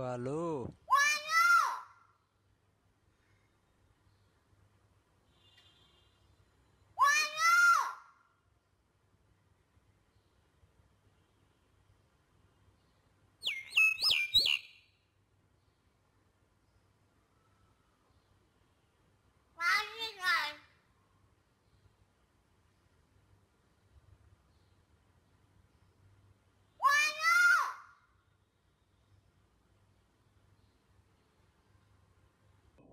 Halo.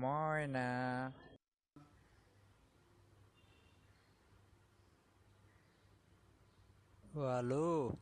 Moina Walu